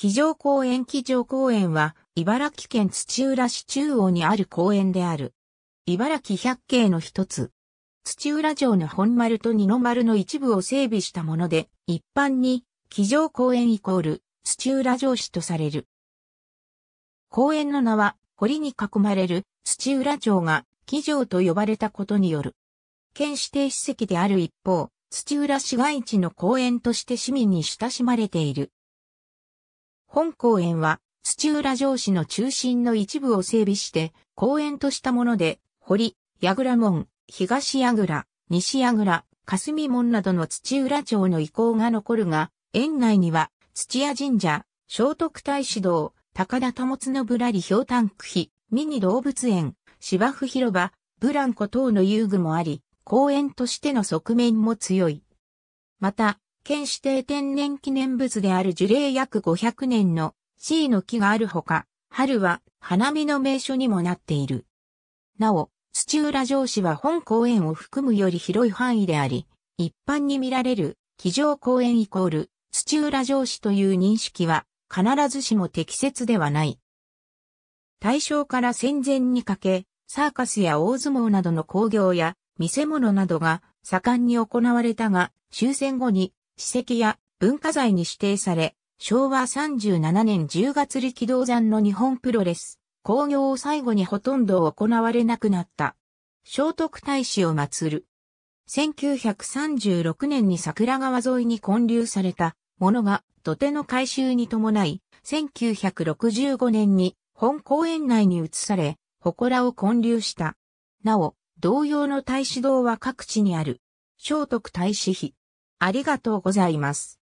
騎乗公園騎乗公園は、茨城県土浦市中央にある公園である。茨城百景の一つ。土浦城の本丸と二の丸の一部を整備したもので、一般に、騎乗公園イコール、土浦城市とされる。公園の名は、堀に囲まれる土浦城が、騎乗と呼ばれたことによる。県指定史跡である一方、土浦市街地の公園として市民に親しまれている。本公園は土浦城市の中心の一部を整備して公園としたもので、堀、矢倉門、東矢倉、西矢倉、霞門などの土浦町の遺構が残るが、園内には土屋神社、聖徳太子堂、高田保のぶらり氷炭区碑、ミニ動物園、芝生広場、ブランコ等の遊具もあり、公園としての側面も強い。また、県指定天然記念物である樹齢約500年の C の木があるほか、春は花見の名所にもなっている。なお、土浦城市は本公園を含むより広い範囲であり、一般に見られる、騎乗公園イコール、土浦城市という認識は、必ずしも適切ではない。大正から戦前にかけ、サーカスや大相撲などの工業や、見せ物などが盛んに行われたが、終戦後に史跡や文化財に指定され、昭和37年10月力道山の日本プロレス、工業を最後にほとんど行われなくなった。聖徳太子を祀る。1936年に桜川沿いに建立されたものが土手の改修に伴い、1965年に本公園内に移され、祠を建立した。なお、同様の太子堂は各地にある。聖徳太子碑。ありがとうございます。